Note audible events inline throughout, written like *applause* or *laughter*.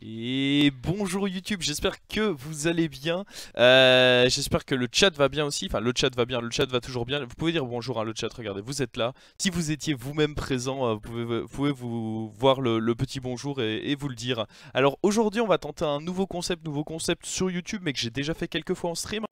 E et bonjour YouTube, j'espère que vous allez bien, euh, j'espère que le chat va bien aussi, enfin le chat va bien, le chat va toujours bien, vous pouvez dire bonjour à le chat, regardez, vous êtes là, si vous étiez vous-même présent, euh, vous pouvez, vous voir le, petit bonjour et, vous le dire. Alors aujourd'hui on va tenter un nouveau concept, nouveau concept sur YouTube, mais que j'ai déjà fait quelques fois en stream,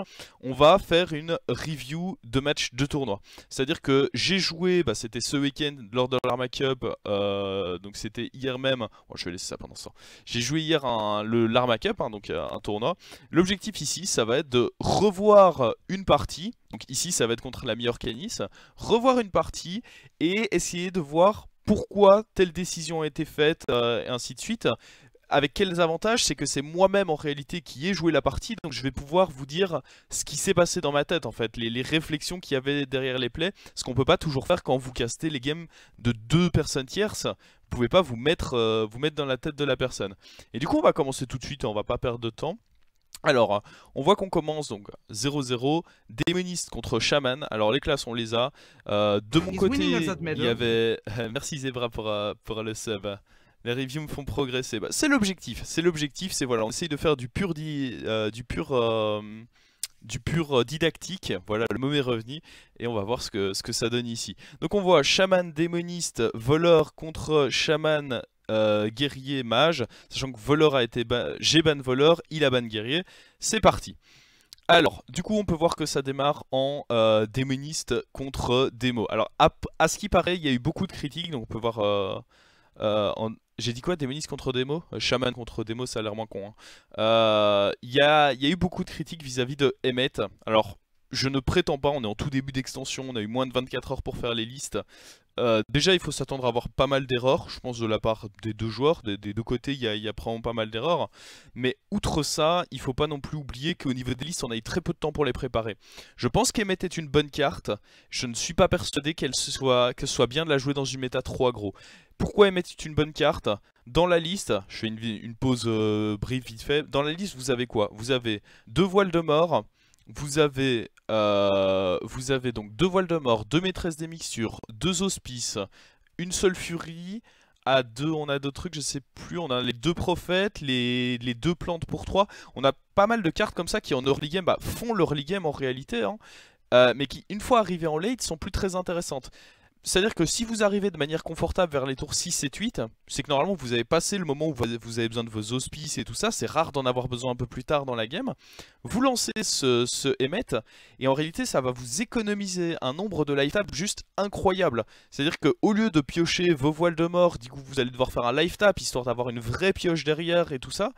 on va faire une review de match de tournoi, c'est-à-dire que j'ai joué, bah, c'était ce week-end lors de l'Arma Cup, euh, donc c'était hier même, bon, je vais laisser ça pendant ce temps, j'ai joué hier un le hein, donc euh, un tournoi. L'objectif ici, ça va être de revoir euh, une partie, donc ici ça va être contre la meilleure Canis, revoir une partie et essayer de voir pourquoi telle décision a été faite, euh, et ainsi de suite avec quels avantages C'est que c'est moi-même en réalité qui ai joué la partie, donc je vais pouvoir vous dire ce qui s'est passé dans ma tête en fait, les, réflexions qu'il y avait derrière les plays, ce qu'on peut pas toujours faire quand vous castez les games de deux personnes tierces. Vous pouvez pas vous mettre, euh, vous mettre dans la tête de la personne. Et du coup, on va commencer tout de suite, hein, on va pas perdre de temps. Alors, hein, on voit qu'on commence donc 0-0, démoniste contre chaman. Alors les classes, on les a. Euh, de mon côté, il y avait... *laughs* Merci Zebra pour, euh, pour le sub. Les reviews me font progresser. Bah, c'est l'objectif, c'est l'objectif, c'est voilà, on essaye de faire du pur... du pur du pur euh, didactique. Voilà, le mot est revenu. Et on va voir ce que, ce que ça donne ici. Donc on voit chaman démoniste, voleur contre chaman euh, guerrier mage. Sachant que voleur a été ban... J'ai ban voleur, il a ban guerrier. C'est parti. Alors, du coup, on peut voir que ça démarre en euh, démoniste contre démo. Alors, à, ce qui paraît, il y a eu beaucoup de critiques, donc on peut voir en, j'ai dit quoi Démonis contre démo euh, Shaman contre démo, ça a l'air moins con. Il hein. euh, y, a, eu beaucoup de critiques vis-à-vis -vis de Emmet. Alors, je ne prétends pas, on est en tout début d'extension, on a eu moins de 24 heures pour faire les listes. Euh, déjà, il faut s'attendre à avoir pas mal d'erreurs, je pense, de la part des deux joueurs. Des, deux côtés, il y, a, y pas mal d'erreurs. Mais outre ça, il faut pas non plus oublier qu'au niveau des listes, on a eu très peu de temps pour les préparer. Je pense qu'Emmet est une bonne carte. Je ne suis pas persuadé qu'elle soit, que soit bien de la jouer dans une méta 3 gros. Pourquoi Emmet est une bonne carte Dans la liste, je fais une, pause euh, brève vite fait. Dans la liste, vous avez quoi Vous avez deux voiles de mort, vous avez, euh, vous avez donc deux voiles de mort, deux maîtresses des mixtures, deux hospices, une seule furie. À deux, on a d'autres trucs, je sais plus. On a les deux prophètes, les, deux plantes pour trois. On a pas mal de cartes comme ça qui en early game bah, font l'early game en réalité. Hein. Euh, mais qui, une fois arrivées en late, sont plus très intéressantes. C'est-à-dire que si vous arrivez de manière confortable vers les tours 6 et 8, c'est que normalement vous avez passé le moment où vous avez besoin de vos auspices et tout ça, c'est rare d'en avoir besoin un peu plus tard dans la game. Vous lancez ce, ce et en réalité ça va vous économiser un nombre de lifetap juste incroyable. C'est-à-dire qu'au lieu de piocher vos voiles de mort, du coup vous allez devoir faire un life tap histoire d'avoir une vraie pioche derrière et tout ça,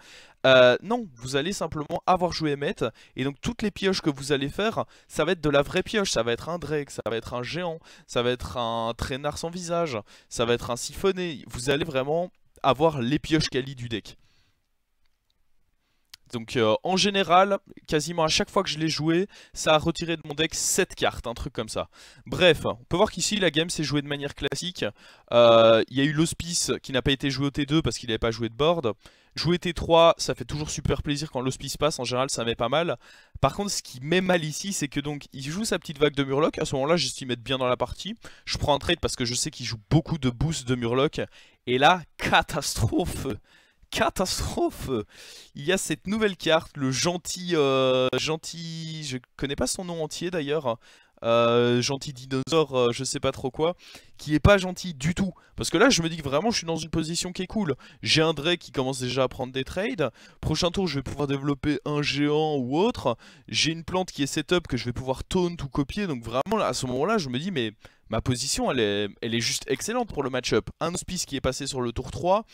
euh, non, vous allez simplement avoir joué met et donc toutes les pioches que vous allez faire, ça va être de la vraie pioche, ça va être un Drake, ça va être un géant, ça va être un traînard sans visage, ça va être un siphonné, vous allez vraiment avoir les pioches quali du deck. Donc euh, en général, quasiment à chaque fois que je l'ai joué, ça a retiré de mon deck 7 cartes, un truc comme ça. Bref, on peut voir qu'ici la game s'est jouée de manière classique. Euh, il y a eu l'hospice qui n'a pas été joué au T2 parce qu'il n'avait pas joué de board. Jouer T3, ça fait toujours super plaisir quand l'hospice passe, en général ça met pas mal. Par contre, ce qui met mal ici, c'est que donc il joue sa petite vague de Murloc. À ce moment-là, j'estime être bien dans la partie. Je prends un trade parce que je sais qu'il joue beaucoup de boosts de Murloc. Et là, *laughs* catastrophe catastrophe Il y a cette nouvelle carte, le gentil... Euh, gentil... Je connais pas son nom entier d'ailleurs. Euh, gentil dinosaure, euh, je sais pas trop quoi, qui est pas gentil du tout. Parce que là, je me dis que vraiment, je suis dans une position qui est cool. J'ai un Drake qui commence déjà à prendre des trades. Prochain tour, je vais pouvoir développer un géant ou autre. J'ai une plante qui est setup que je vais pouvoir taunt ou copier. Donc vraiment, à ce moment-là, je me dis, mais ma position, elle est, elle est juste excellente pour le match-up. Un spice qui est passé sur le tour 3.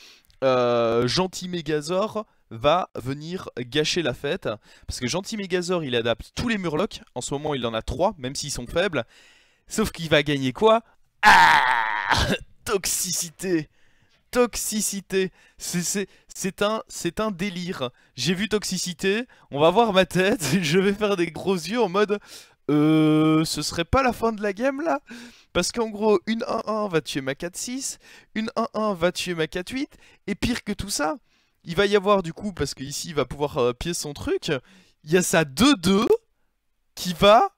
Euh, gentil mégazor va venir gâcher la fête. Parce que Gentil Megazor, il adapte tous les Murlocs. En ce moment, il en a 3, même s'ils sont faibles. Sauf qu'il va gagner quoi Ah Toxicité Toxicité C'est un, un délire. J'ai vu Toxicité, on va voir ma tête, *laughs* je vais faire des gros yeux en mode... Euh, ce serait pas la fin de la game là Parce qu'en gros, une 1-1 va tuer ma 4-6, une 1-1 va tuer ma 4-8, et pire que tout ça, il va y avoir du coup, parce qu'ici il va pouvoir euh, son truc, il y a sa 2-2 qui va...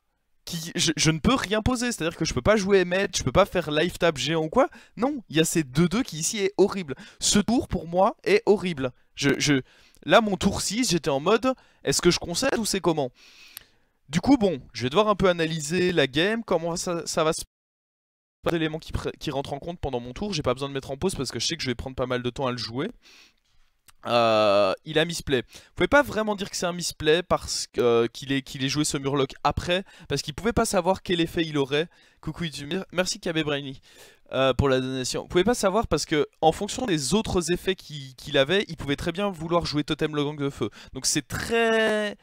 Qui, je, ne peux rien poser, c'est-à-dire que je peux pas jouer Emmet, je peux pas faire life tap géant ou quoi. Non, il y a ces 2-2 qui ici est horrible. Ce tour pour moi est horrible. Je, je... Là mon tour 6, j'étais en mode, est-ce que je concède ou c'est comment Du coup bon, je vais devoir un peu analyser la game, comment ça, va se d'éléments qui, qui rentrent en compte pendant mon tour, j'ai pas besoin de mettre en pause parce que je sais que je vais prendre pas mal de temps à le jouer. Euh, il a misplay. Vous pouvez pas vraiment dire que c'est un misplay parce euh, qu'il ait, joué ce Murloc après, parce qu'il pouvait pas savoir quel effet il aurait. Coucou merci KB euh, pour la donation. Vous pouvez pas savoir parce que en fonction des autres effets qu'il avait, il pouvait très bien vouloir jouer Totem le gang de feu. Donc c'est très...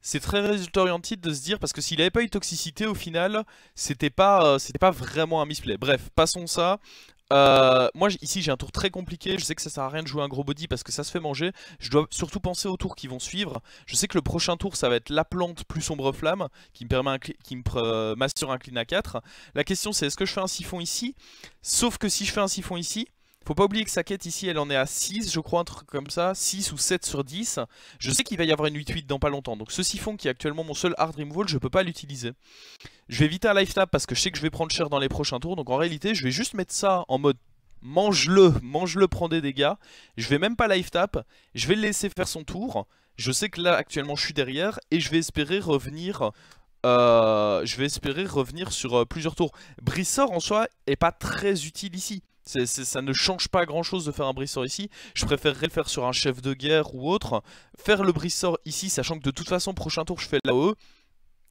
C'est très résultat orienté de se dire parce que s'il avait pas eu toxicité au final, c'était pas, c'était pas vraiment un misplay. Bref, passons ça. Euh, moi ici j'ai un tour très compliqué, je sais que ça sert à rien de jouer un gros body parce que ça se fait manger. Je dois surtout penser aux tours qui vont suivre. Je sais que le prochain tour ça va être la plante plus sombre flamme qui me permet qui me euh, un clean à 4. La question c'est est-ce que je fais un siphon ici Sauf que si je fais un siphon ici, faut pas oublier que sa quête ici, elle en est à 6, je crois, un truc comme ça, 6 ou 7 sur 10. Je sais qu'il va y avoir une 8-8 dans pas longtemps, donc ce siphon qui est actuellement mon seul hard removal, je peux pas l'utiliser. Je vais éviter un life tap parce que je sais que je vais prendre cher dans les prochains tours, donc en réalité, je vais juste mettre ça en mode mange-le, mange-le, prends des dégâts. Je vais même pas life tap, je vais le laisser faire son tour. Je sais que là, actuellement, je suis derrière et je vais espérer revenir euh, je vais espérer revenir sur euh, plusieurs tours. Brissor en soi est pas très utile ici ça ne change pas grand chose de faire un bris-sort ici. Je préférerais le faire sur un chef de guerre ou autre. Faire le bris-sort ici, sachant que de toute façon, prochain tour, je fais là-haut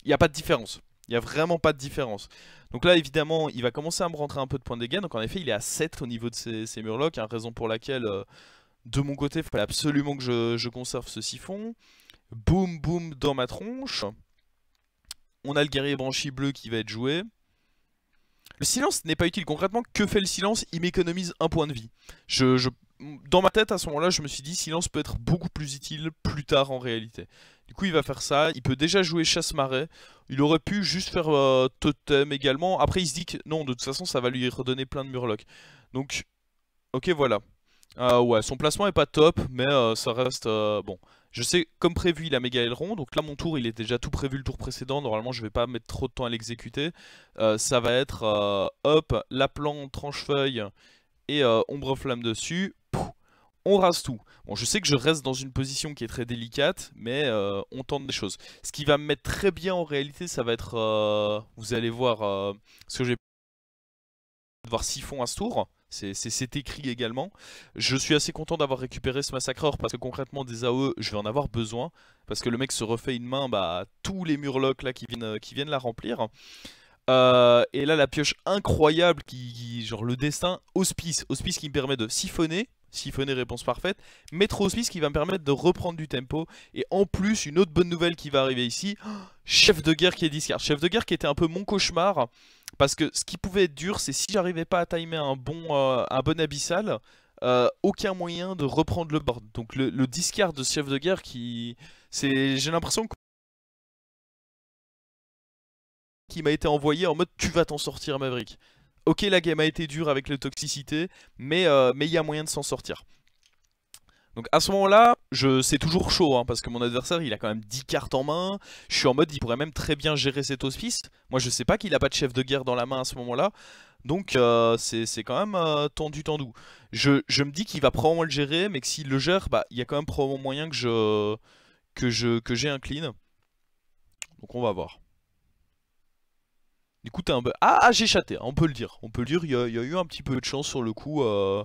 Il n'y a pas de différence. Il n'y a vraiment pas de différence. Donc là, évidemment, il va commencer à me rentrer un peu de points de dégâts. Donc en effet, il est à 7 au niveau de ses, murlocs. Hein, raison pour laquelle, euh, de mon côté, il faut absolument que je, je conserve ce siphon. Boum, boum, dans ma tronche. On a le guerrier branchi bleu qui va être joué. Le silence n'est pas utile. Concrètement, que fait le silence Il m'économise un point de vie. Je, je, dans ma tête, à ce moment-là, je me suis dit, silence peut être beaucoup plus utile plus tard en réalité. Du coup, il va faire ça. Il peut déjà jouer chasse marée Il aurait pu juste faire euh, totem également. Après, il se dit que non, de toute façon, ça va lui redonner plein de murlocs. Donc, ok, voilà. Ah ouais, son placement est pas top, mais euh, ça reste euh, bon. Je sais, comme prévu, il a méga aileron, donc là mon tour, il est déjà tout prévu le tour précédent, normalement je vais pas mettre trop de temps à l'exécuter. Euh, ça va être, euh, hop, la plante, tranche-feuille et euh, ombre-flamme dessus, on rase tout. Bon, je sais que je reste dans une position qui est très délicate, mais on tente des choses. Ce qui va me mettre très bien en réalité, ça va être, vous allez voir, ce que j'ai Voir fond à ce tour. C'est écrit également. Je suis assez content d'avoir récupéré ce massacreur parce que concrètement des AOE, je vais en avoir besoin. Parce que le mec se refait une main, bah, tous les murlocs là qui viennent, euh, qui viennent la remplir. Euh, et là la pioche incroyable qui, genre le destin hospice, hospice qui me permet de siphonner, siphonner réponse parfaite, mettre hospice qui va me permettre de reprendre du tempo et en plus une autre bonne nouvelle qui va arriver ici, chef de guerre qui est discard, chef de guerre qui était un peu mon cauchemar parce que ce qui pouvait être dur, c'est si j'arrivais pas à timer un bon, euh, un bon abyssal, euh, aucun moyen de reprendre le board. Donc le, discard de chef de guerre qui... J'ai l'impression que m'a été envoyé en mode tu vas t'en sortir Maverick. Ok la game a été dure avec les toxicités, mais euh, il y a moyen de s'en sortir. Donc à ce moment-là, c'est toujours chaud, hein, parce que mon adversaire, il a quand même 10 cartes en main. Je suis en mode, il pourrait même très bien gérer cet hospice. Moi, je sais pas qu'il a pas de chef de guerre dans la main à ce moment-là. Donc euh, c'est quand même euh, tendu, tendu. Je, me dis qu'il va probablement le gérer, mais que s'il le gère, bah, il y a quand même probablement moyen que je que je que j'ai un clean. Donc on va voir. Du coup, un peu... Ah, ah j'ai chaté, hein, on peut le dire. On peut le dire, il y, a eu un petit peu de chance sur le coup. Euh,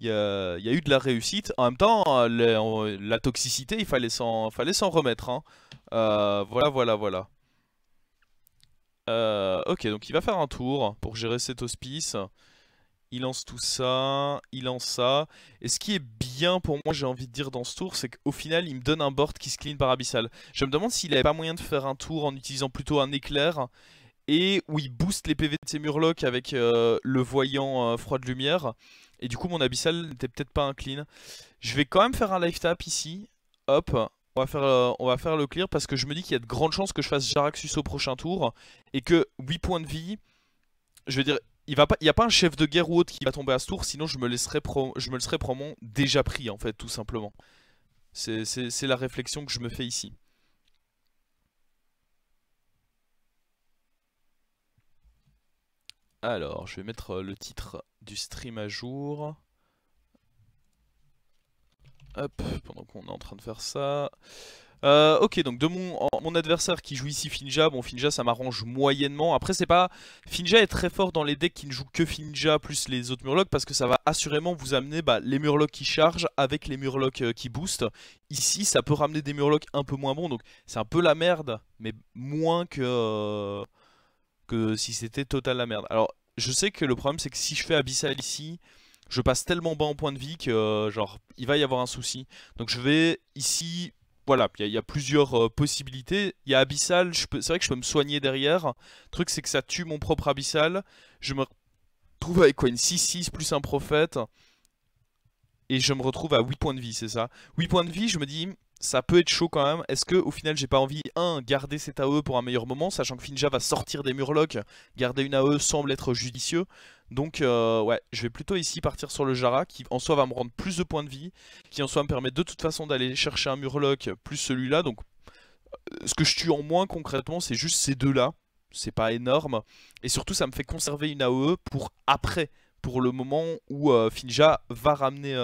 il y, a, eu de la réussite. En même temps, euh, la toxicité, il fallait s'en, remettre. Hein. Euh, voilà, voilà, voilà. Euh, ok, donc il va faire un tour pour gérer cet hospice. Il lance tout ça, il lance ça. Et ce qui est bien pour moi, j'ai envie de dire dans ce tour, c'est qu'au final, il me donne un board qui se clean par abyssal. Je me demande s'il n'avait pas moyen de faire un tour en utilisant plutôt un éclair et où il booste les PV de ses murlocs avec le voyant froid de lumière et du coup, mon abyssal n'était peut-être pas un clean. Je vais quand même faire un life tap ici. Hop. On va, faire, euh, on va faire le clear parce que je me dis qu'il y a de grandes chances que je fasse Jaraxus au prochain tour. Et que 8 points de vie, je veux dire, il n'y a pas un chef de guerre ou autre qui va tomber à ce tour. Sinon, je me, laisserai pro, je me le serais probablement déjà pris, en fait, tout simplement. C'est la réflexion que je me fais ici. Alors, je vais mettre euh, le titre du stream à jour. Hop, pendant qu'on est en train de faire ça. Euh, ok, donc de mon, adversaire qui joue ici Finja, bon Finja ça m'arrange moyennement. Après c'est pas... Finja est très fort dans les decks qui ne jouent que Finja plus les autres Murlocs parce que ça va assurément vous amener bah, les Murlocs qui chargent avec les Murlocs euh, qui boostent. Ici ça peut ramener des Murlocs un peu moins bons, donc c'est un peu la merde, mais moins que que si c'était total la merde. Alors, je sais que le problème, c'est que si je fais Abyssal ici, je passe tellement bas en point de vie que, euh, genre, il va y avoir un souci. Donc, je vais ici... Voilà, il y, a plusieurs euh, possibilités. Il y a Abyssal, c'est vrai que je peux me soigner derrière. Le truc, c'est que ça tue mon propre Abyssal. Je me retrouve avec quoi Une 6-6 plus un prophète. Et je me retrouve à 8 points de vie, c'est ça 8 points de vie, je me dis, ça peut être chaud quand même. Est-ce que au final j'ai pas envie, un, garder cette AE pour un meilleur moment, sachant que Finja va sortir des murlocs, garder une AE semble être judicieux. Donc euh, ouais, je vais plutôt ici partir sur le Jara, qui en soi va me rendre plus de points de vie, qui en soi me permet de toute façon d'aller chercher un murloc plus celui-là. Donc euh, ce que je tue en moins concrètement, c'est juste ces deux-là. C'est pas énorme. Et surtout ça me fait conserver une AE pour après, pour le moment où euh, Finja va ramener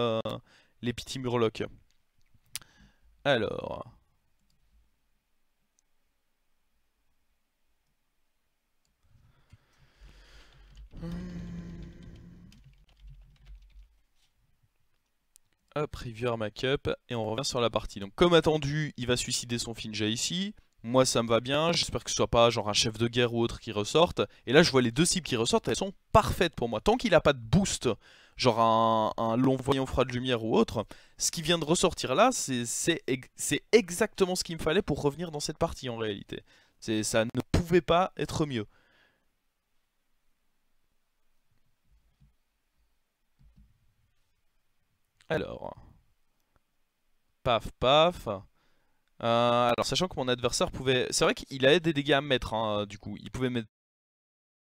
les petits murlocs. Alors. Hop, reviewer makeup et on revient sur la partie. Donc comme attendu, il va suicider son Finja ici. Moi ça me va bien, j'espère que ce soit pas genre un chef de guerre ou autre qui ressorte. Et là je vois les deux cibles qui ressortent, elles sont parfaites pour moi. Tant qu'il n'a pas de boost genre un, long voyant froid de lumière ou autre, ce qui vient de ressortir là, c'est exactement ce qu'il me fallait pour revenir dans cette partie en réalité. Ça ne pouvait pas être mieux. Alors, paf paf. Euh, alors, sachant que mon adversaire pouvait. C'est vrai qu'il avait des dégâts à mettre, hein, du coup. Il pouvait mettre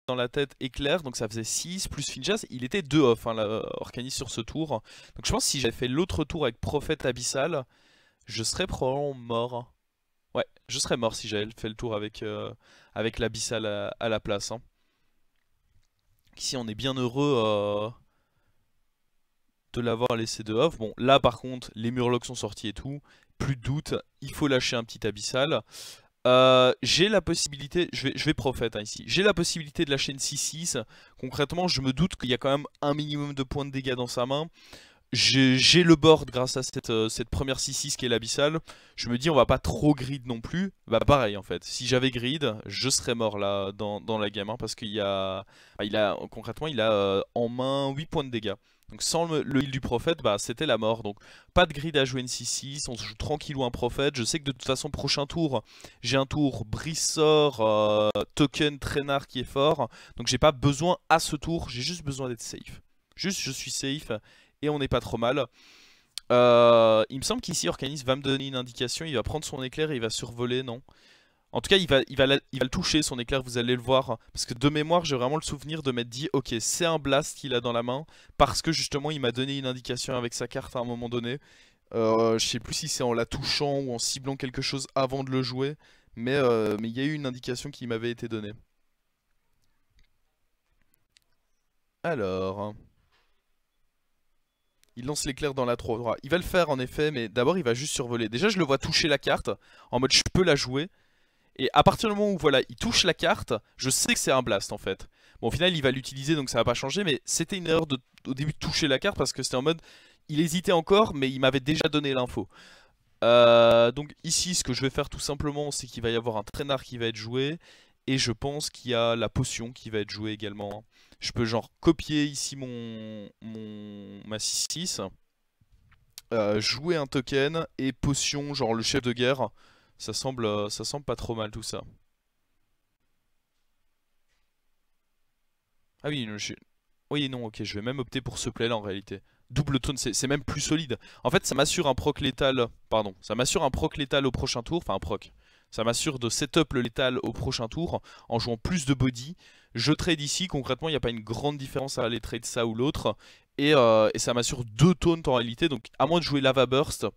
dans la tête éclair, donc ça faisait 6, plus Finjas, il était 2 off, hein, La euh, sur ce tour. Donc je pense que si j'avais fait l'autre tour avec Prophète Abyssal, je serais probablement mort. Ouais, je serais mort si j'avais fait le tour avec, euh, avec l'Abyssal à, la place. Ici hein. on est bien heureux euh, de l'avoir laissé de off. Bon, là par contre, les murlocs sont sortis et tout. Plus de doute, il faut lâcher un petit abyssal. Euh, j'ai la possibilité, je vais, prophète hein, ici, j'ai la possibilité de lâcher une 6-6. Concrètement, je me doute qu'il y a quand même un minimum de points de dégâts dans sa main. J'ai le board grâce à cette, euh, première 6-6 qui est l'abyssal. Je me dis, on va pas trop grid non plus. Bah pareil en fait, si j'avais grid, je serais mort là dans, la gamme. Hein, parce qu'il y a, concrètement, il a euh, en main 8 points de dégâts. Donc sans le, du prophète, bah, c'était la mort. Donc pas de grid à jouer n 6 on se joue ou un prophète. Je sais que de toute façon, prochain tour, j'ai un tour Brissor, euh, Token, Traînard qui est fort. Donc j'ai pas besoin à ce tour, j'ai juste besoin d'être safe. Juste, je suis safe et on n'est pas trop mal. Euh, il me semble qu'ici, Orcanis va me donner une indication, il va prendre son éclair et il va survoler, non en tout cas, il va, il, va il va le toucher, son éclair, vous allez le voir. Parce que de mémoire, j'ai vraiment le souvenir de m'être dit, ok, c'est un blast qu'il a dans la main. Parce que justement, il m'a donné une indication avec sa carte à un moment donné. Euh, je ne sais plus si c'est en la touchant ou en ciblant quelque chose avant de le jouer. Mais euh, il y a eu une indication qui m'avait été donnée. Alors... Il lance l'éclair dans la 3 Il va le faire en effet, mais d'abord il va juste survoler. Déjà je le vois toucher la carte, en mode je peux la jouer. Et à partir du moment où voilà, il touche la carte, je sais que c'est un blast en fait. Bon, au final, il va l'utiliser donc ça va pas changer, mais c'était une erreur au début de toucher la carte parce que c'était en mode il hésitait encore, mais il m'avait déjà donné l'info. Euh, donc ici, ce que je vais faire tout simplement, c'est qu'il va y avoir un traînard qui va être joué. Et je pense qu'il y a la potion qui va être jouée également. Je peux genre copier ici mon, mon ma 6-6. Euh, jouer un token et potion, genre le chef de guerre. Ça semble, euh, ça semble pas trop mal tout ça. Ah oui, oui non, ok, je vais même opter pour ce play là en réalité. Double taunt, c'est même plus solide. En fait, ça m'assure un proc létal, pardon, ça m'assure un proc létal au prochain tour, enfin un proc. Ça m'assure de setup le létal au prochain tour en jouant plus de body. Je trade ici, concrètement, il n'y a pas une grande différence à aller trade ça ou l'autre. Et, euh, et, ça m'assure deux taunts en réalité, donc à moins de jouer Lava Burst,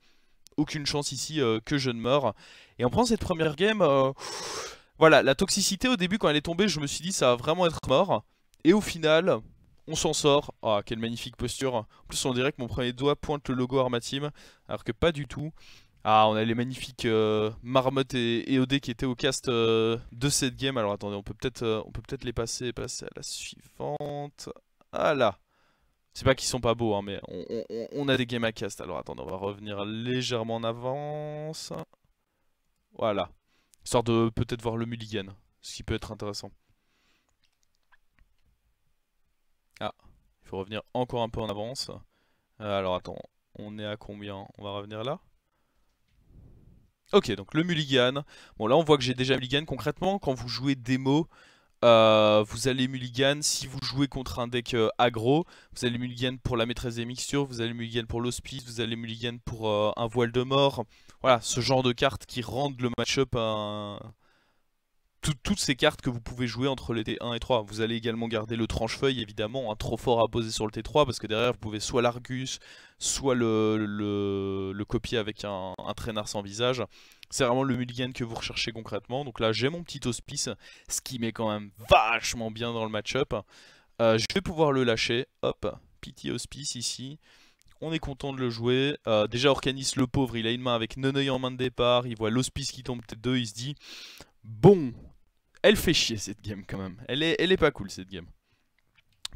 aucune chance ici euh, que je ne meure Et on prend cette première game, euh, voilà, la toxicité au début quand elle est tombée, je me suis dit ça va vraiment être mort. Et au final, on s'en sort. Ah, oh, quelle magnifique posture. En plus, on dirait que mon premier doigt pointe le logo Armatim, alors que pas du tout. Ah, on a les magnifiques euh, marmottes Marmotte et EOD qui étaient au cast de cette game. Alors attendez, on peut peut-être on peut peut les passer, passer à la suivante. Ah là c'est pas qu'ils sont pas beaux, hein, mais on, a des games à cast. Alors attendez, on va revenir légèrement en avance. Voilà. Histoire de peut-être voir le mulligan, ce qui peut être intéressant. Ah, il faut revenir encore un peu en avance. Euh, alors attends, on est à combien On va revenir là. Ok, donc le mulligan. Bon là on voit que j'ai déjà mulligan concrètement. Quand vous jouez démo, euh, vous allez mulligan si vous jouez contre un deck euh, aggro, vous allez mulligan pour la maîtresse des mixtures, vous allez mulligan pour l'hospice, vous allez mulligan pour euh, un voile de mort. Voilà, ce genre de cartes qui rendent le match-up un, toutes ces cartes que vous pouvez jouer entre les T1 et 3. Vous allez également garder le tranchefeuille évidemment, un trop fort à poser sur le T3, parce que derrière, vous pouvez soit l'Argus, soit le, copier avec un, traînard sans visage. C'est vraiment le mulligan que vous recherchez concrètement. Donc là, j'ai mon petit hospice, ce qui met quand même vachement bien dans le match-up. Euh, je vais pouvoir le lâcher. Hop, petit hospice ici. On est content de le jouer. Euh, déjà, Orcanis, le pauvre, il a une main avec Neneuil en main de départ. Il voit l'hospice qui tombe t 2. Il se dit Bon, elle fait chier cette game quand même. Elle est, elle est pas cool cette game.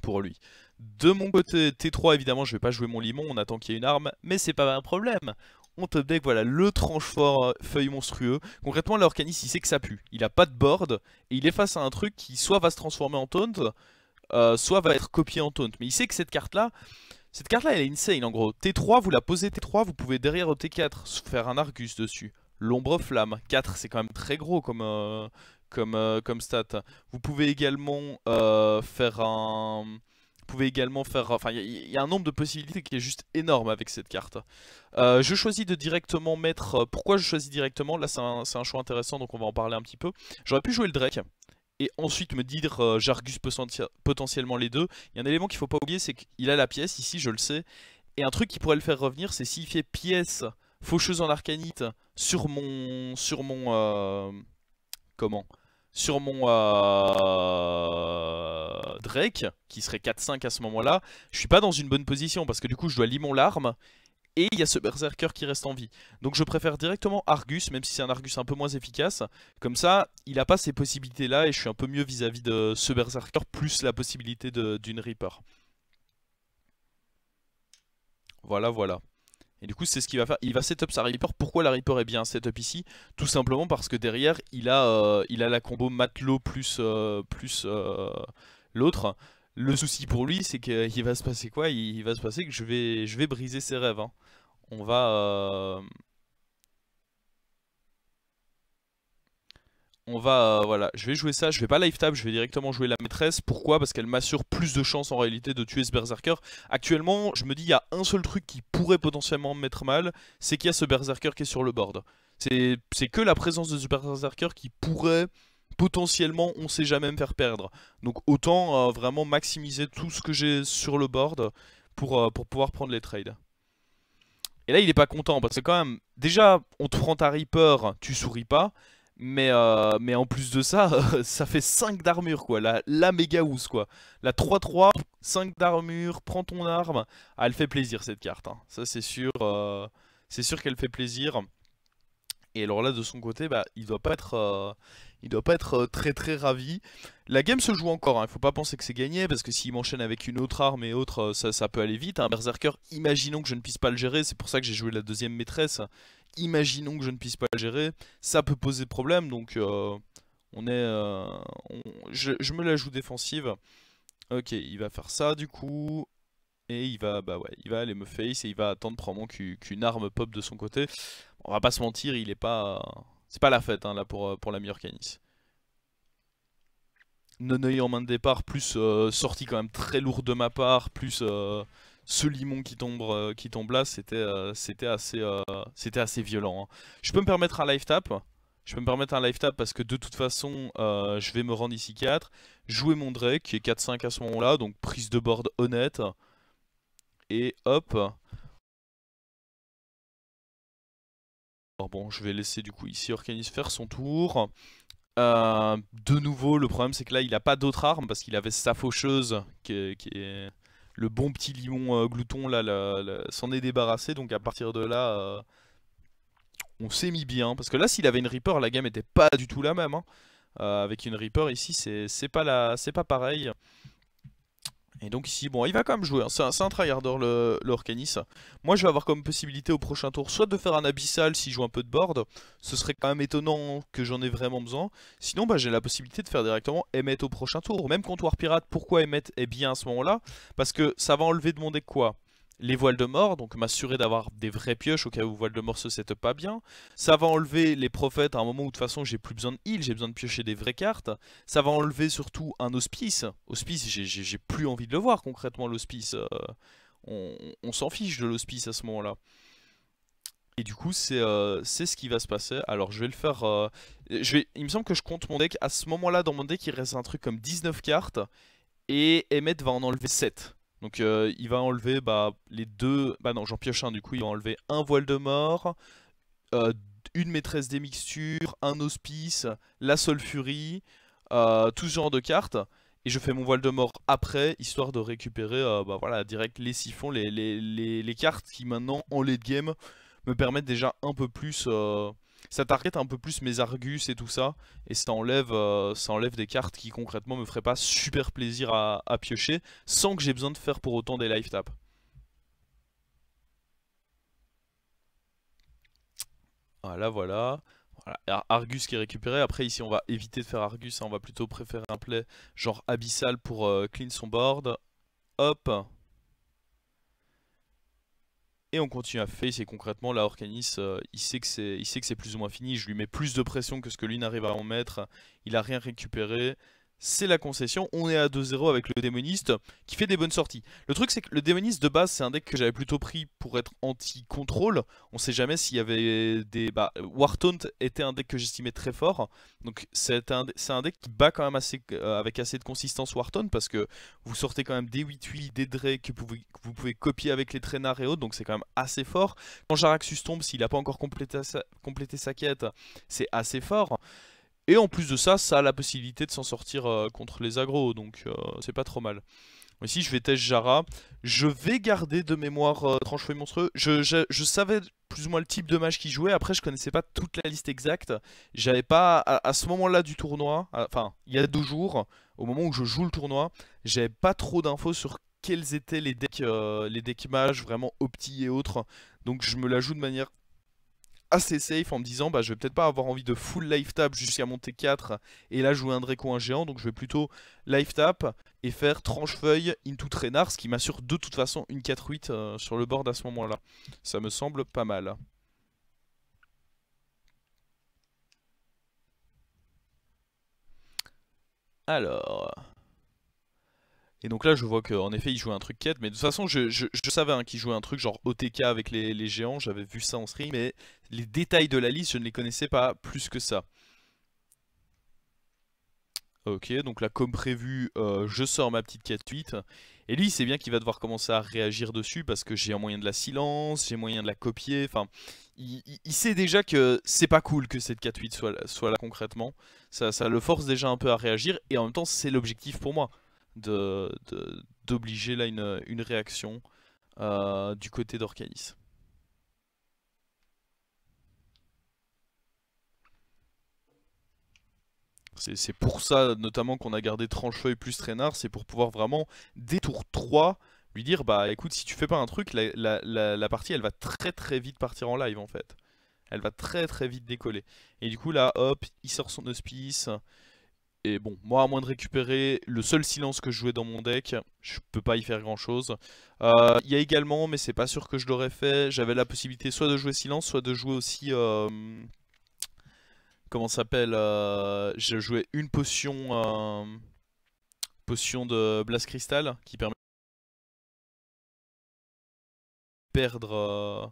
Pour lui. De mon côté, T3, évidemment, je vais pas jouer mon limon, on attend qu'il y ait une arme, mais c'est pas un problème. On top deck, voilà, le tranche euh, feuille monstrueux. Concrètement, l'orcanis, il sait que ça pue. Il a pas de board, et il est face à un truc qui soit va se transformer en taunt, euh, soit va être copié en taunt. Mais il sait que cette carte-là, cette carte-là, elle est insane, en gros. T3, vous la posez T3, vous pouvez derrière T4 faire un Argus dessus. L'ombre flamme, 4, c'est quand même très gros comme, euh, comme, euh, comme stat. Vous pouvez également euh, faire un... Vous pouvez également faire... Enfin, il y, a un nombre de possibilités qui est juste énorme avec cette carte. Euh, je choisis de directement mettre... Pourquoi je choisis directement Là, c'est un, un, choix intéressant, donc on va en parler un petit peu. J'aurais pu jouer le Drake. Et ensuite me dire sentir potentiellement les deux. Il y a un élément qu'il ne faut pas oublier, c'est qu'il a la pièce, ici je le sais. Et un truc qui pourrait le faire revenir, c'est s'il fait pièce faucheuse en arcanite sur mon... Sur mon comment sur mon euh, Drake, qui serait 4-5 à ce moment-là, je suis pas dans une bonne position parce que du coup je dois lire mon larme et il y a ce berserker qui reste en vie. Donc je préfère directement Argus, même si c'est un Argus un peu moins efficace. Comme ça, il a pas ces possibilités-là et je suis un peu mieux vis-à-vis -vis de ce berserker plus la possibilité d'une Reaper. Voilà, voilà. Et du coup, c'est ce qu'il va faire. Il va setup sa Reaper. Pourquoi la Reaper est bien setup ici Tout simplement parce que derrière, il a, euh, il a la combo matelot plus, euh, plus euh, l'autre. Le souci pour lui, c'est qu'il va se passer quoi il, va se passer que je vais, je vais briser ses rêves. Hein. On va... on va, euh, voilà, je vais jouer ça, je vais pas live je vais directement jouer la maîtresse. Pourquoi Parce qu'elle m'assure plus de chances en réalité de tuer ce berserker. Actuellement, je me dis, il y a un seul truc qui pourrait potentiellement me mettre mal, c'est qu'il y a ce berserker qui est sur le board. C'est que la présence de ce berserker qui pourrait potentiellement, on sait jamais me faire perdre. Donc autant euh, vraiment maximiser tout ce que j'ai sur le board pour, euh, pour pouvoir prendre les trades. Et là, il est pas content parce que quand même, déjà, on te prend ta Reaper, tu souris pas. Mais, euh, mais en plus de ça, *laughs* ça fait 5 d'armure, quoi. La, la méga housse, quoi. La 3-3, 5 d'armure, prends ton arme. Ah, elle fait plaisir, cette carte. Hein. Ça, c'est sûr. Euh, c'est sûr qu'elle fait plaisir. Et alors là, de son côté, bah, il doit pas être, euh, il doit pas être très très ravi. La game se joue encore, hein. il ne faut pas penser que c'est gagné, parce que s'il m'enchaîne avec une autre arme et autre, ça, peut aller vite. Un hein. Berserker, imaginons que je ne puisse pas le gérer, c'est pour ça que j'ai joué la deuxième maîtresse imaginons que je ne puisse pas le gérer, ça peut poser problème. Donc euh, on est, euh, je, me la joue défensive. Ok, il va faire ça du coup. Et il va, bah ouais, il va aller me face et il va attendre probablement qu'une arme pop de son côté. On va pas se mentir, il est pas, c'est pas la fête hein, là pour, euh, pour la meilleure canis. Neneuil en main de départ, plus sortie quand même très lourde de ma part, plus ce limon qui tombe, euh, qui tombe là, c'était euh, euh, assez, violent. Hein. Je peux me permettre un live tap. Je peux me permettre un live tap parce que de toute façon, je vais me rendre ici 4. Jouer mon Drake qui est 4-5 à ce moment-là, donc prise de board honnête. Et hop. Alors bon, je vais laisser du coup ici Orcanis faire son tour. de nouveau, le problème c'est que là il n'a pas d'autre arme parce qu'il avait sa faucheuse qui qui est, le bon petit lion euh, glouton là, s'en est débarrassé. Donc à partir de là, euh, on s'est mis bien. Parce que là, s'il avait une Reaper, la game était pas du tout la même. Hein. Euh, avec une Reaper ici, c'est pas, pas pareil. Et donc ici, bon, il va quand même jouer. Hein. C'est un, un tryharder, le, Moi, je vais avoir comme possibilité au prochain tour, soit de faire un abyssal s'il joue un peu de board. Ce serait quand même étonnant que j'en ai vraiment besoin. Sinon, bah, j'ai la possibilité de faire directement Emmet au prochain tour. Même comptoir pirate, pourquoi Emmet est bien à ce moment-là Parce que ça va enlever de mon deck quoi les voiles de mort, donc m'assurer d'avoir des vraies pioches au cas où voile de mort se sette pas bien. Ça va enlever les prophètes à un moment où de toute façon j'ai plus besoin de heal, j'ai besoin de piocher des vraies cartes. Ça va enlever surtout un hospice. Hospice, j'ai plus envie de le voir concrètement l'hospice. Euh, on, s'en fiche de l'hospice à ce moment-là. Et du coup, c'est euh, ce qui va se passer. Alors, je vais le faire... Euh, je vais, il me semble que je compte mon deck. À ce moment-là, dans mon deck, il reste un truc comme 19 cartes. Et Emmet va en enlever 7. Donc euh, il va enlever bah, les deux... Bah non, j'en pioche un du coup, il va enlever un voile de mort, euh, une maîtresse des mixtures, un hospice, la solfurie, euh, tout ce genre de cartes. Et je fais mon voile de mort après, histoire de récupérer euh, bah, voilà, direct les siphons, les, les, cartes qui maintenant en late game me permettent déjà un peu plus ça target un peu plus mes Argus et tout ça, et ça enlève, euh, des cartes qui concrètement me feraient pas super plaisir à, piocher, sans que j'ai besoin de faire pour autant des live tap Voilà, voilà. Argus qui est récupéré. Après, ici, on va éviter de faire Argus. Hein. On va plutôt préférer un play genre Abyssal pour euh, clean son board. Hop. Et on continue à face et concrètement là Orcanis euh, il sait que c'est plus ou moins fini, je lui mets plus de pression que ce que lui n'arrive à en mettre, il a rien récupéré, c'est la concession. On est à 2-0 avec le démoniste qui fait des bonnes sorties. Le truc, c'est que le démoniste de base, c'est un deck que j'avais plutôt pris pour être anti-contrôle. On sait jamais s'il y avait des. Bah, était un deck que j'estimais très fort. Donc, c'est un, un, deck qui bat quand même assez, euh, avec assez de consistance War parce que vous sortez quand même des 8 8 des Drey que, vous, pouvez copier avec les traînards et autres. Donc, c'est quand même assez fort. Quand Jaraxus tombe, s'il n'a pas encore complété sa quête, c'est assez fort. Et en plus de ça, ça a la possibilité de s'en sortir euh, contre les agros, donc euh, c'est pas trop mal. Ici, je vais test Jara. Je vais garder de mémoire euh, Tranchefeuille Monstrueux. Je, savais plus ou moins le type de match qu'il jouait. Après, je connaissais pas toute la liste exacte. J'avais pas, à, ce moment-là du tournoi, enfin, il y a deux jours, au moment où je joue le tournoi, j'avais pas trop d'infos sur quels étaient les decks, les decks mages, vraiment opti et autres. Donc je me la joue de manière assez safe en me disant bah je vais peut-être pas avoir envie de full life tap jusqu'à t 4 et là jouer un Draco un géant donc je vais plutôt life tap et faire tranche feuille into trainard. ce qui m'assure de toute façon une 4-8 euh, sur le board à ce moment là ça me semble pas mal alors et donc là, je vois qu'en effet, il joue un truc quête mais de toute façon, je, savais hein, qu'il jouait un truc genre OTK avec les, géants, j'avais vu ça en stream, mais les détails de la liste, je ne les connaissais pas plus que ça. Ok, donc là, comme prévu, euh, je sors ma petite 4-8, et lui, c'est bien qu'il va devoir commencer à réagir dessus, parce que j'ai un moyen de la silence, j'ai moyen de la copier, enfin, il, sait déjà que c'est pas cool que cette 4-8 soit, là concrètement, ça le force déjà un peu à réagir, et en même temps, c'est l'objectif pour moi d'obliger de, là une, réaction euh, du côté d'Orcanis. C'est pour ça notamment qu'on a gardé Tranchefeuille plus Traînard, c'est pour pouvoir vraiment, dès tour 3, lui dire bah écoute si tu fais pas un truc, la, la, partie elle va très très vite partir en live en fait. Elle va très très vite décoller. Et du coup là hop, il sort son hospice, et bon, moi, à moins de récupérer le seul silence que je jouais dans mon deck, je peux pas y faire grand chose. Euh, il y a également, mais c'est pas sûr que je l'aurais fait, j'avais la possibilité soit de jouer silence, soit de jouer aussi. Euh, comment s'appelle euh, J'ai joué une potion. Euh, potion de Blast Crystal qui permet de perdre. Euh,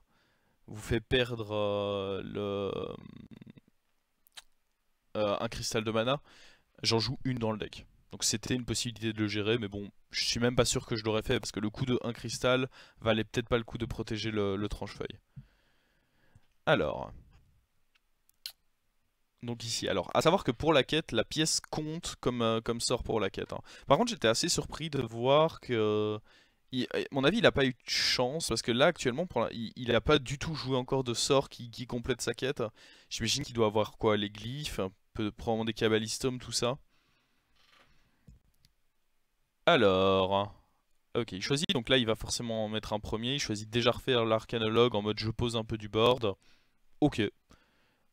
vous fait perdre le. un cristal de mana j'en joue une dans le deck. Donc c'était une possibilité de le gérer, mais bon, je suis même pas sûr que je l'aurais fait, parce que le coup de 1 cristal valait peut-être pas le coup de protéger le, tranchefeuille. Alors. Donc ici, alors, à savoir que pour la quête, la pièce compte comme, euh, comme sort pour la quête. Hein. Par contre, j'étais assez surpris de voir que... Euh, mon avis, il n'a pas eu de chance, parce que là, actuellement, pour il n'a pas du tout joué encore de sort qui, qui complète sa quête. J'imagine qu'il doit avoir quoi Les glyphes, de probablement des cabalistomes, tout ça. Alors... Ok, il choisit, donc là il va forcément mettre un premier, il choisit déjà refaire l'arcanologue en mode je pose un peu du board. Ok.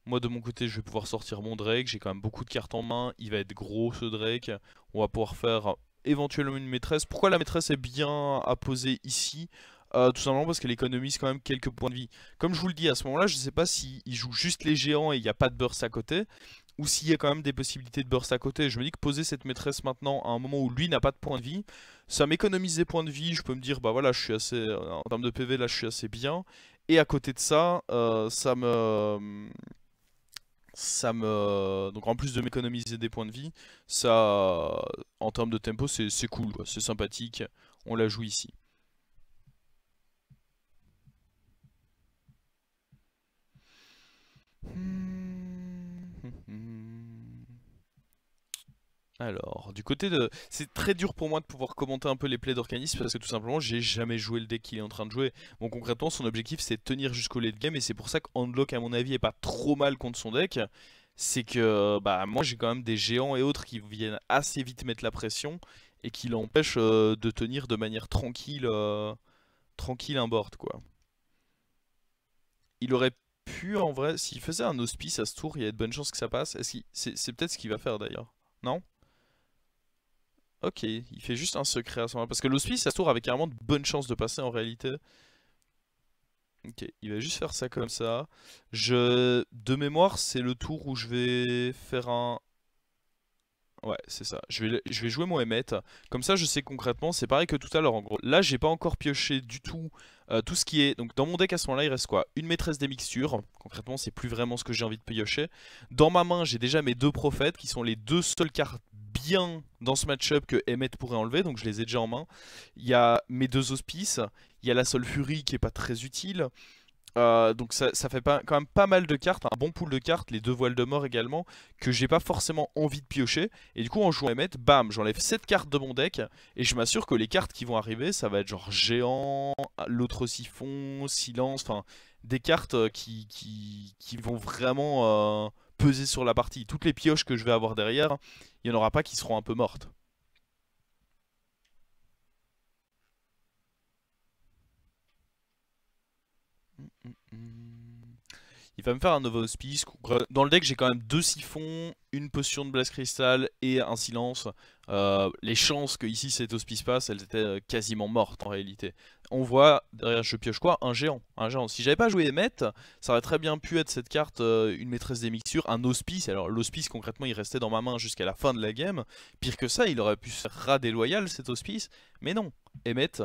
Moi de mon côté je vais pouvoir sortir mon Drake, j'ai quand même beaucoup de cartes en main, il va être gros ce Drake. On va pouvoir faire éventuellement une maîtresse. Pourquoi la maîtresse est bien à poser ici euh, tout simplement parce qu'elle économise quand même quelques points de vie. Comme je vous le dis, à ce moment-là, je ne sais pas s'il il joue juste les géants et il n'y a pas de burst à côté, ou s'il y a quand même des possibilités de burst à côté. Je me dis que poser cette maîtresse maintenant à un moment où lui n'a pas de points de vie, ça m'économise des points de vie, je peux me dire bah voilà je suis assez, euh, en termes de PV là je suis assez bien, et à côté de ça, euh, ça me... Ça me... Donc en plus de m'économiser des points de vie, ça, en termes de tempo, c'est cool, c'est sympathique, on la joue ici. Hmm. Alors, du côté de... C'est très dur pour moi de pouvoir commenter un peu les plays d'organisme parce que tout simplement, j'ai jamais joué le deck qu'il est en train de jouer. Bon, concrètement, son objectif, c'est de tenir jusqu'au late game et c'est pour ça que à mon avis, est pas trop mal contre son deck. C'est que, bah, moi, j'ai quand même des géants et autres qui viennent assez vite mettre la pression et qui l'empêchent euh, de tenir de manière tranquille, euh, tranquille un board, quoi. Il aurait pu, en vrai, s'il faisait un hospice à ce tour, il y a de bonnes chances que ça passe. C'est peut-être ce qu'il va faire, d'ailleurs. Non Ok, il fait juste un secret à ce moment-là. Parce que l'hospice, ça se tourne avec carrément de bonnes chances de passer en réalité. Ok, il va juste faire ça comme ça. Je... De mémoire, c'est le tour où je vais faire un... Ouais, c'est ça. Je vais, je vais jouer mon Emmet. Comme ça, je sais concrètement, c'est pareil que tout à l'heure en gros. Là, j'ai pas encore pioché du tout euh, tout ce qui est... Donc dans mon deck à ce moment-là, il reste quoi Une maîtresse des mixtures. Concrètement, c'est plus vraiment ce que j'ai envie de piocher. Dans ma main, j'ai déjà mes deux prophètes qui sont les deux seules cartes bien dans ce match-up que Emmett pourrait enlever, donc je les ai déjà en main. Il y a mes deux hospices, il y a la Solfury qui est pas très utile. Euh, donc ça, fait pas, quand même pas mal de cartes, un bon pool de cartes, les deux voiles de mort également, que j'ai pas forcément envie de piocher. Et du coup en jouant Emmett, bam, j'enlève 7 cartes de mon deck, et je m'assure que les cartes qui vont arriver, ça va être genre géant, l'autre siphon, silence, enfin des cartes euh, qui, qui, vont vraiment euh, peser sur la partie. Toutes les pioches que je vais avoir derrière, il n'y en aura pas qui seront un peu mortes. Il va me faire un nouveau Hospice. Dans le deck, j'ai quand même deux siphons, une potion de Blast cristal et un silence. Euh, les chances que ici cet Hospice passe, elles étaient euh, quasiment mortes en réalité. On voit, derrière je pioche quoi Un géant. Un géant. Si j'avais pas joué Emmet, ça aurait très bien pu être cette carte, euh, une maîtresse des mixtures, un Hospice. Alors l'Hospice concrètement, il restait dans ma main jusqu'à la fin de la game. Pire que ça, il aurait pu se faire cet Hospice. Mais non, Emmet,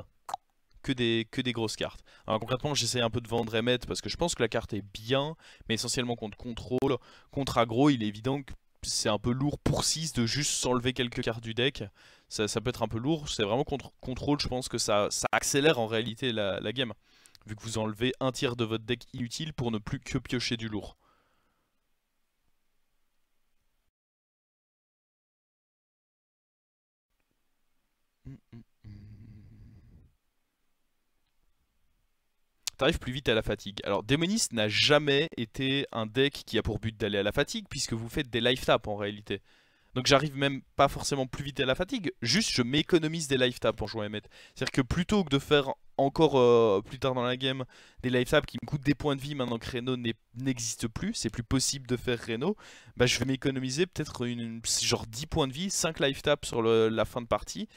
que des, que des grosses cartes. Alors, concrètement, j'essaye un peu de vendre Emmet parce que je pense que la carte est bien, mais essentiellement contre contrôle. Contre aggro, il est évident que c'est un peu lourd pour 6 de juste s'enlever quelques cartes du deck. Ça, peut être un peu lourd. C'est vraiment contre contrôle, je pense que ça, accélère en réalité la, game. Vu que vous enlevez un tiers de votre deck inutile pour ne plus que piocher du lourd. Mm, mm. t'arrives plus vite à la fatigue. Alors Démoniste n'a jamais été un deck qui a pour but d'aller à la fatigue, puisque vous faites des life tap en réalité. Donc j'arrive même pas forcément plus vite à la fatigue, juste je m'économise des life tap en jouant Emmet. C'est-à-dire que plutôt que de faire encore euh, plus tard dans la game des life tap qui me coûtent des points de vie maintenant que Reno n'existe plus, c'est plus possible de faire Reno, bah je vais m'économiser peut-être une, genre 10 points de vie, 5 life tap sur la fin de partie,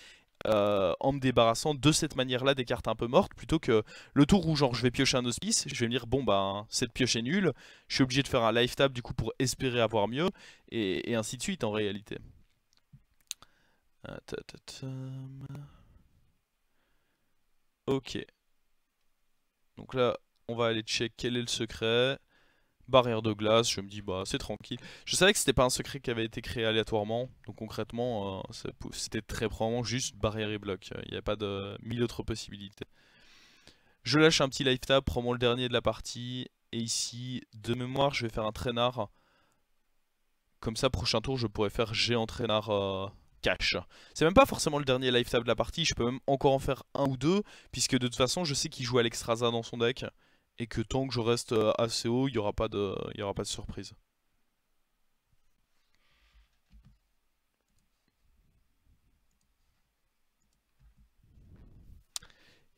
euh, en me débarrassant de cette manière-là des cartes un peu mortes, plutôt que le tour où genre je vais piocher un hospice, je vais me dire bon bah cette pioche est nulle, je suis obligé de faire un life tap du coup pour espérer avoir mieux, et, et ainsi de suite en réalité. Ok. Donc là, on va aller check quel est le secret barrière de glace, je me dis bah c'est tranquille. Je savais que c'était pas un secret qui avait été créé aléatoirement, donc concrètement euh, c'était très probablement juste barrière et bloc, il n'y a pas de mille autres possibilités. Je lâche un petit life prends moi le dernier de la partie, et ici de mémoire je vais faire un traînard, comme ça prochain tour je pourrais faire géant traînard catch. Euh, cash. C'est même pas forcément le dernier life de la partie, je peux même encore en faire un ou deux, puisque de toute façon je sais qu'il joue à l'extraza dans son deck et que tant que je reste euh, assez haut, il n'y aura, pas de, aura pas de surprise.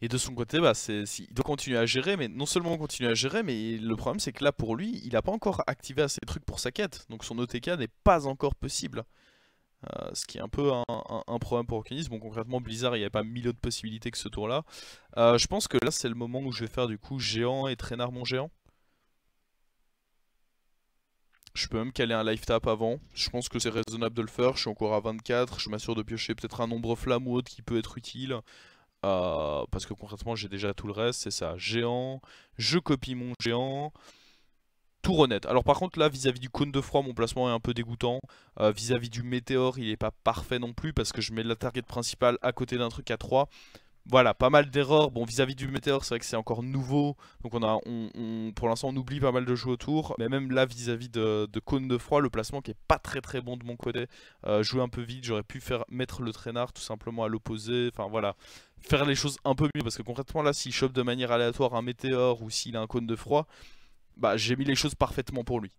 Et de son côté, bah, il doit continuer à gérer, mais non seulement continuer à gérer, mais le problème c'est que là pour lui, il n'a pas encore activé assez de trucs pour sa quête, donc son OTK n'est pas encore possible. Euh, ce qui est un peu un, problème pour Arcanis. Bon, concrètement, Blizzard, il n'y a pas mille autres possibilités que ce tour-là. Euh, je pense que là, c'est le moment où je vais faire du coup géant et traînard mon géant. Je peux même caler un life tap avant. Je pense que c'est raisonnable de le faire. Je suis encore à 24. Je m'assure de piocher peut-être un nombre flamme ou autre qui peut être utile. Euh, parce que concrètement, j'ai déjà tout le reste. C'est ça. Géant. Je copie mon géant tout honnête. Alors par contre là vis-à-vis du cône de froid mon placement est un peu dégoûtant. Euh, vis-à-vis du météore il est pas parfait non plus parce que je mets la target principale à côté d'un truc à 3. Voilà, pas mal d'erreurs. Bon, vis-à-vis du météore, c'est vrai que c'est encore nouveau. Donc on a, pour l'instant, on oublie pas mal de jeux autour. Mais même là, vis-à-vis de, cône de froid, le placement qui est pas très très bon de mon côté. Euh, jouer un peu vite, j'aurais pu faire mettre le traînard tout simplement à l'opposé. Enfin voilà, faire les choses un peu mieux. Parce que concrètement, là, s'il choppe de manière aléatoire un météore ou s'il a un cône de froid, bah, j'ai mis les choses parfaitement pour lui.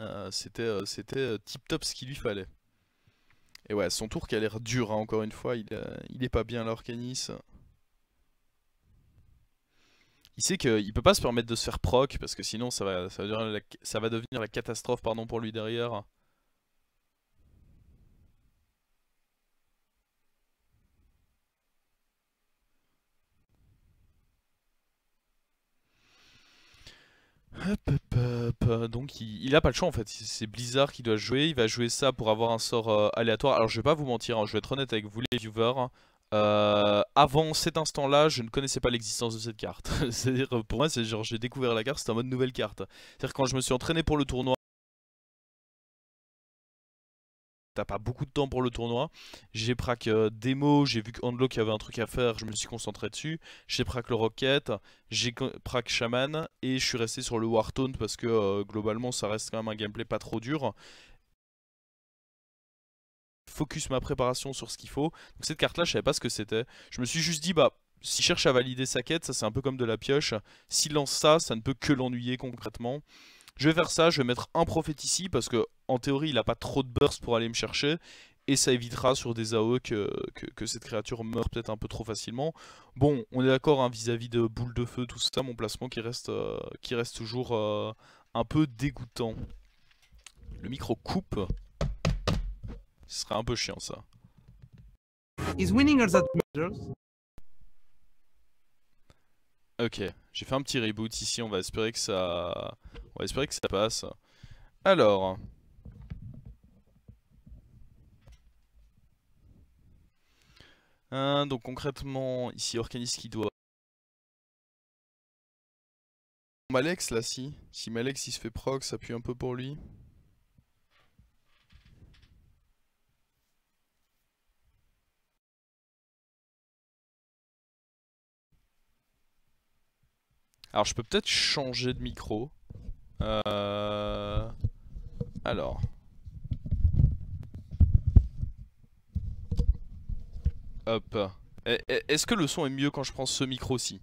Euh, c'était euh, euh, tip top ce qu'il lui fallait. Et ouais, son tour qui a l'air dur, hein, encore une fois, il, il est pas bien là, Il sait qu'il peut pas se permettre de se faire proc, parce que sinon ça va, devenir, la, ça va devenir la catastrophe pardon, pour lui derrière. Donc il, a pas le choix en fait, c'est Blizzard qui doit jouer, il va jouer ça pour avoir un sort euh, aléatoire. Alors je vais pas vous mentir, hein, je vais être honnête avec vous les viewers, hein. euh, avant cet instant-là, je ne connaissais pas l'existence de cette carte. *laughs* C'est-à-dire, pour moi, c'est genre, j'ai découvert la carte, c'est un mode nouvelle carte. C'est-à-dire, quand je me suis entraîné pour le tournoi, pas beaucoup de temps pour le tournoi. J'ai prac euh, démo, j'ai vu qui avait un truc à faire, je me suis concentré dessus. J'ai prac le Rocket, j'ai prac Shaman et je suis resté sur le Warzone parce que euh, globalement ça reste quand même un gameplay pas trop dur. Focus ma préparation sur ce qu'il faut. cette carte là je savais pas ce que c'était. Je me suis juste dit bah s'il cherche à valider sa quête, ça c'est un peu comme de la pioche. S'il lance ça, ça ne peut que l'ennuyer concrètement. Je vais faire ça, je vais mettre un prophète ici parce que en théorie, il n'a pas trop de burst pour aller me chercher. Et ça évitera sur des AOE que, cette créature meurt peut-être un peu trop facilement. Bon, on est d'accord hein, vis-à-vis de boule de feu, tout ça, mon placement qui reste, euh, qui reste toujours euh, un peu dégoûtant. Le micro coupe. Ce serait un peu chiant ça. Ok, j'ai fait un petit reboot ici, on va espérer que ça passe. Alors, Hein, donc concrètement, ici Orcanis qui doit... Malex là si, si Malex il se fait proc, ça pue un peu pour lui. Alors je peux peut-être changer de micro. Euh, alors... Hop. Est-ce que le son est mieux quand je prends ce micro-ci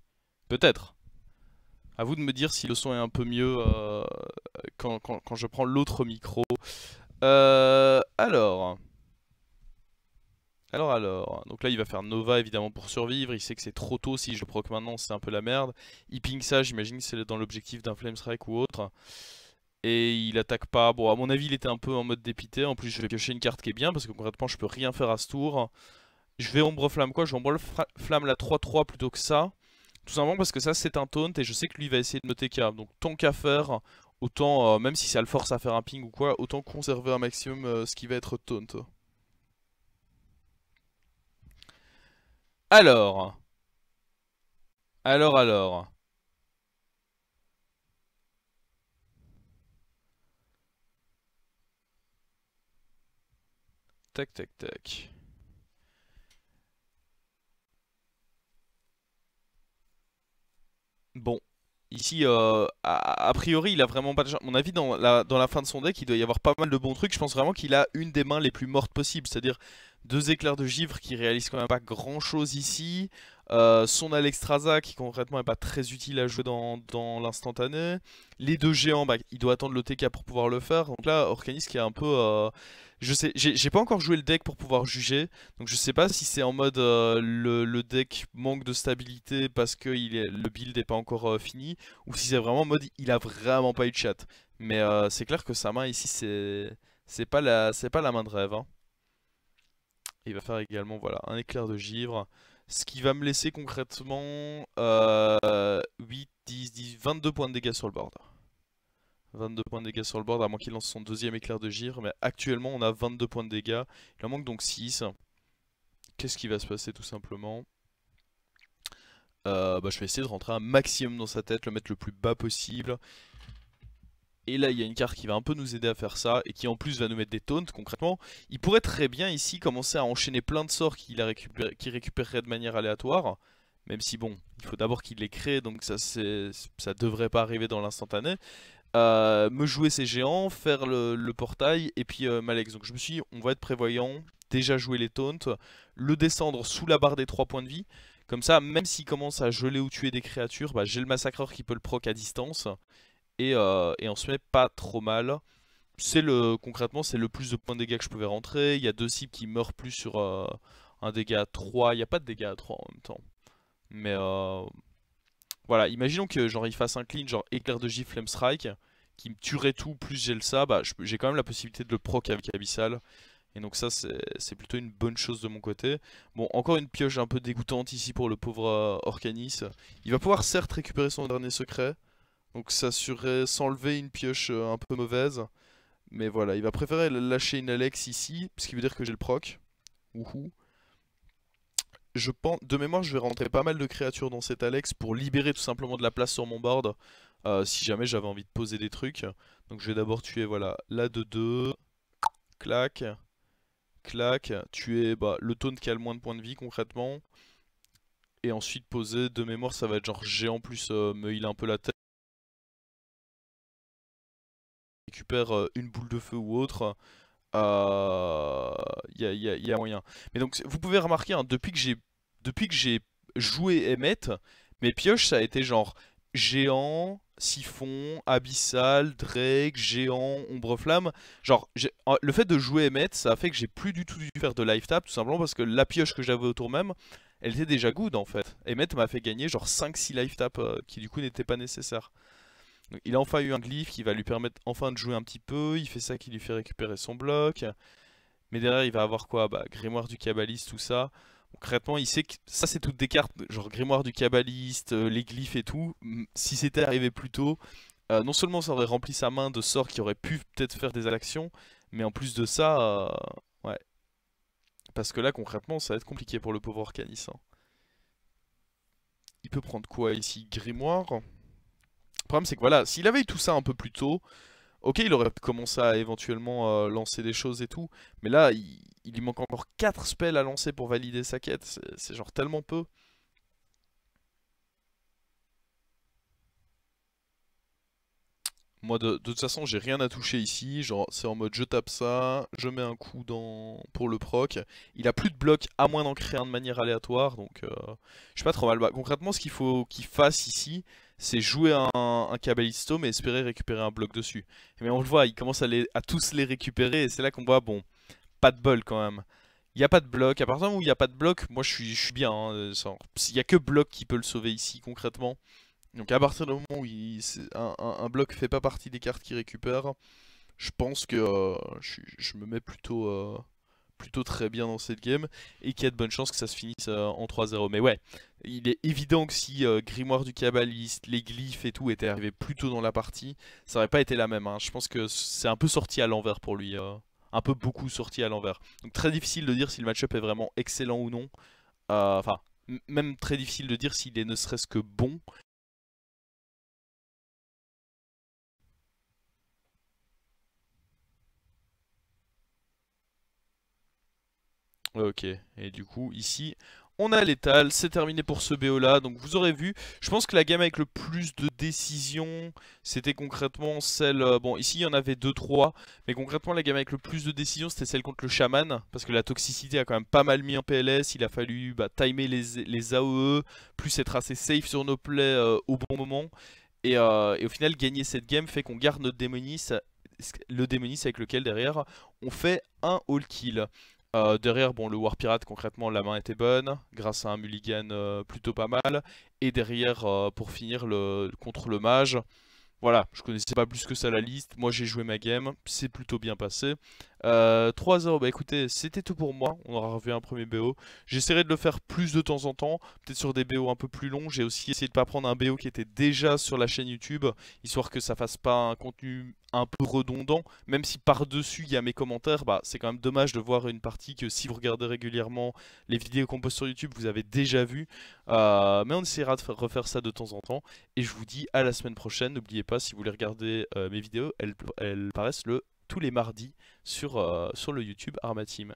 Peut-être. À vous de me dire si le son est un peu mieux euh, quand, je prends l'autre micro. Euh, alors. Alors, alors. Donc là, il va faire Nova évidemment pour survivre. Il sait que c'est trop tôt. Si je le proc maintenant, c'est un peu la merde. Il ping ça, j'imagine c'est dans l'objectif d'un flame ou autre. Et il attaque pas. Bon, à mon avis, il était un peu en mode dépité. En plus, je vais piocher une carte qui est bien parce que concrètement, je peux rien faire à ce tour. Je vais ombre flamme quoi Je vais ombre flamme la 3-3 plutôt que ça. Tout simplement parce que ça c'est un taunt et je sais que lui va essayer de me TK. Donc tant qu'à faire, autant, euh, même si ça le force à faire un ping ou quoi, autant conserver un maximum euh, ce qui va être taunt. Alors. Alors, alors. Tac, tac, tac. Bon, ici, euh, a, priori, il a vraiment pas de mon avis, dans la, dans la fin de son deck, il doit y avoir pas mal de bons trucs. Je pense vraiment qu'il a une des mains les plus mortes possibles. C'est-à-dire deux éclairs de givre qui réalisent quand même pas grand-chose ici. Euh, son Alex qui concrètement n'est pas très utile à jouer dans, l'instantané. Les deux géants, bah, il doit attendre le TK pour pouvoir le faire. Donc là, Orcanis qui est un peu... Euh, je sais, j'ai pas encore joué le deck pour pouvoir juger. Donc je sais pas si c'est en mode euh, le, deck manque de stabilité parce que il le build n'est pas encore fini. Ou si c'est vraiment en mode il a vraiment pas eu de chat. Mais c'est clair que sa main ici, c'est pas, la, pas la main de rêve. Hein. Il va faire également voilà, un éclair de givre. Ce qui va me laisser concrètement 8, 10, 10, 22 points de dégâts sur le board. 22 points de dégâts sur le board, à moins qu'il lance son deuxième éclair de gire. Mais actuellement, on a 22 points de dégâts. Il en manque donc 6. Qu'est-ce qui va se passer tout simplement euh, bah, Je vais essayer de rentrer un maximum dans sa tête, le mettre le plus bas possible. Et là, il y a une carte qui va un peu nous aider à faire ça et qui en plus va nous mettre des taunts concrètement. Il pourrait très bien ici commencer à enchaîner plein de sorts qu'il récupéré, récupérerait de manière aléatoire. Même si bon, il faut d'abord qu'il les crée, donc ça ça devrait pas arriver dans l'instantané. Euh, me jouer ses géants, faire le, portail et puis euh, Malex. Donc je me suis dit, on va être prévoyant, déjà jouer les taunts, le descendre sous la barre des 3 points de vie. Comme ça, même s'il commence à geler ou tuer des créatures, bah, j'ai le massacreur qui peut le proc à distance. Euh, et, on se met pas trop mal. C'est le concrètement c'est le plus de points de dégâts que je pouvais rentrer. Il y a deux cibles qui meurent plus sur euh, un dégât à 3. Il n'y a pas de dégâts à 3 en même temps. Mais euh, voilà, imaginons que genre il fasse un clean genre éclair de gifle, flamestrike strike, qui me tuerait tout, plus j'ai le ça, bah j'ai quand même la possibilité de le proc avec Abyssal. Et donc ça c'est plutôt une bonne chose de mon côté. Bon encore une pioche un peu dégoûtante ici pour le pauvre Orcanis. Il va pouvoir certes récupérer son dernier secret. Donc ça serait s'enlever une pioche euh, un peu mauvaise. Mais voilà, il va préférer lâcher une Alex ici, ce qui veut dire que j'ai le proc. Wouhou. Je pense, de mémoire, je vais rentrer pas mal de créatures dans cette Alex pour libérer tout simplement de la place sur mon board. Euh, si jamais j'avais envie de poser des trucs. Donc je vais d'abord tuer, voilà, la de 2. Clac. Clac. Tuer bah, le taunt qui a le moins de points de vie concrètement. Et ensuite poser de mémoire, ça va être genre en plus euh, me heal un peu la tête. Euh, une boule de feu ou autre, euh, il y, a, moyen. Mais donc vous pouvez remarquer, hein, depuis que j'ai joué Emmet, mes pioches ça a été genre géant, siphon, abyssal, drake, géant, ombre flamme. Genre le fait de jouer Emmet, ça a fait que j'ai plus du tout dû faire de life tap tout simplement parce que la pioche que j'avais autour même, elle était déjà good en fait. Emmet m'a fait gagner genre 5-6 life tap euh, qui du coup n'étaient pas nécessaires il a enfin eu un glyphe qui va lui permettre enfin de jouer un petit peu. Il fait ça qui lui fait récupérer son bloc. Mais derrière, il va avoir quoi bah, Grimoire du cabaliste, tout ça. Concrètement, il sait que ça, c'est toutes des cartes, genre Grimoire du cabaliste, euh, les glyphes et tout. Si c'était arrivé plus tôt, euh, non seulement ça aurait rempli sa main de sorts qui auraient pu peut-être faire des actions, mais en plus de ça, euh, ouais. Parce que là, concrètement, ça va être compliqué pour le pauvre Arcanis. Hein. Il peut prendre quoi ici Grimoire le problème, c'est que voilà, s'il avait eu tout ça un peu plus tôt, ok, il aurait commencé à éventuellement euh, lancer des choses et tout, mais là, il, lui manque encore 4 spells à lancer pour valider sa quête. C'est genre tellement peu. Moi, de, toute façon, j'ai rien à toucher ici. Genre, c'est en mode je tape ça, je mets un coup dans... pour le proc. Il a plus de blocs à moins d'en créer un de manière aléatoire. Donc, euh, je suis pas trop mal. Bah, concrètement, ce qu'il faut qu'il fasse ici, c'est jouer un, un Cabalisto mais espérer récupérer un bloc dessus. Mais on le voit, il commence à, les, à tous les récupérer et c'est là qu'on voit, bon, pas de bol quand même. Il n'y a pas de bloc. À partir du moment où il n'y a pas de bloc, moi je suis, je suis bien. Hein, euh, s'il n'y a que bloc qui peut le sauver ici concrètement. Donc à partir du moment où un, un, bloc fait pas partie des cartes qu'il récupère, je pense que euh, je, me mets plutôt... Euh, plutôt très bien dans cette game et qu'il y a de bonnes chances que ça se finisse en 3-0. Mais ouais, il est évident que si euh, Grimoire du Kabbaliste, les glyphes et tout étaient arrivés plus tôt dans la partie, ça n'aurait pas été la même. Hein. Je pense que c'est un peu sorti à l'envers pour lui. Euh. un peu beaucoup sorti à l'envers. Donc très difficile de dire si le match-up est vraiment excellent ou non. Euh, enfin, même très difficile de dire s'il est ne serait-ce que bon. Ok, et du coup, ici, on a l'étal, c'est terminé pour ce BO là, donc vous aurez vu, je pense que la gamme avec le plus de décisions, c'était concrètement celle, euh, bon ici il y en avait 2-3, mais concrètement la gamme avec le plus de décisions c'était celle contre le chaman, parce que la toxicité a quand même pas mal mis en PLS, il a fallu bah, timer les, AOE, plus être assez safe sur nos plays euh, au bon moment, euh, et, au final gagner cette game fait qu'on garde notre démoniste, le démonis avec lequel derrière on fait un all kill. Euh, derrière, bon, le War Pirate, concrètement, la main était bonne, grâce à un mulligan euh, plutôt pas mal. Et derrière, euh, pour finir, le, contre le mage, voilà, je connaissais pas plus que ça la liste. Moi, j'ai joué ma game, c'est plutôt bien passé. 3-0, euh, bah écoutez, c'était tout pour moi. On aura revu un premier BO. J'essaierai de le faire plus de temps en temps, peut-être sur des BO un peu plus longs. J'ai aussi essayé de pas prendre un BO qui était déjà sur la chaîne YouTube, histoire que ça fasse pas un contenu un peu redondant. Même si par-dessus il y a mes commentaires, bah c'est quand même dommage de voir une partie que si vous regardez régulièrement les vidéos qu'on poste sur YouTube, vous avez déjà vu. Euh, mais on essaiera de refaire ça de temps en temps. Et je vous dis à la semaine prochaine. N'oubliez pas, si vous voulez regarder euh, mes vidéos, elles, elles, paraissent le tous les mardis sur, euh, le YouTube Armatim.